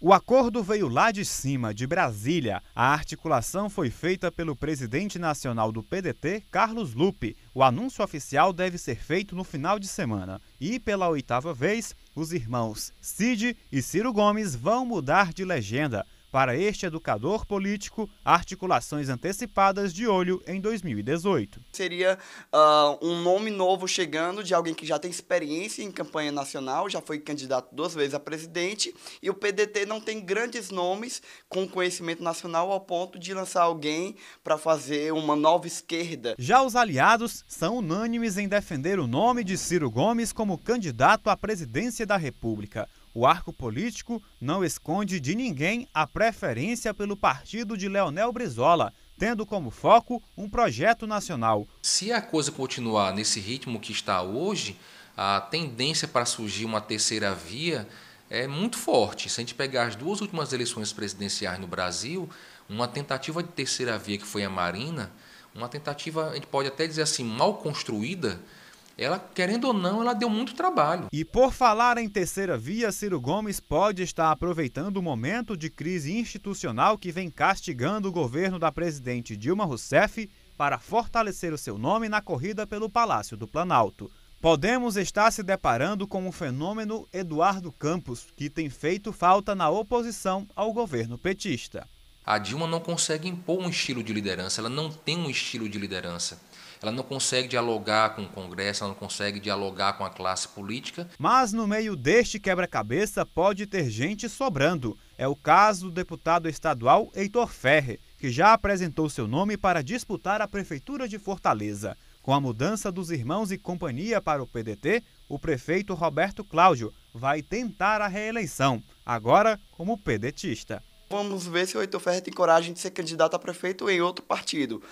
O acordo veio lá de cima, de Brasília. A articulação foi feita pelo presidente nacional do PDT, Carlos Lupe. O anúncio oficial deve ser feito no final de semana. E pela oitava vez, os irmãos Cid e Ciro Gomes vão mudar de legenda. Para este educador político, articulações antecipadas de olho em 2018. Seria uh, um nome novo chegando de alguém que já tem experiência em campanha nacional, já foi candidato duas vezes a presidente, e o PDT não tem grandes nomes com conhecimento nacional ao ponto de lançar alguém para fazer uma nova esquerda. Já os aliados são unânimes em defender o nome de Ciro Gomes como candidato à presidência da República. O arco político não esconde de ninguém a preferência pelo partido de Leonel Brizola, tendo como foco um projeto nacional. Se a coisa continuar nesse ritmo que está hoje, a tendência para surgir uma terceira via é muito forte. Se a gente pegar as duas últimas eleições presidenciais no Brasil, uma tentativa de terceira via que foi a Marina, uma tentativa, a gente pode até dizer assim, mal construída, ela, querendo ou não, ela deu muito trabalho. E por falar em terceira via, Ciro Gomes pode estar aproveitando o momento de crise institucional que vem castigando o governo da presidente Dilma Rousseff para fortalecer o seu nome na corrida pelo Palácio do Planalto. Podemos estar se deparando com o fenômeno Eduardo Campos, que tem feito falta na oposição ao governo petista. A Dilma não consegue impor um estilo de liderança, ela não tem um estilo de liderança. Ela não consegue dialogar com o Congresso, ela não consegue dialogar com a classe política. Mas no meio deste quebra-cabeça pode ter gente sobrando. É o caso do deputado estadual Heitor Ferre, que já apresentou seu nome para disputar a Prefeitura de Fortaleza. Com a mudança dos irmãos e companhia para o PDT, o prefeito Roberto Cláudio vai tentar a reeleição, agora como pedetista. Vamos ver se o Heitor tem coragem de ser candidato a prefeito em outro partido.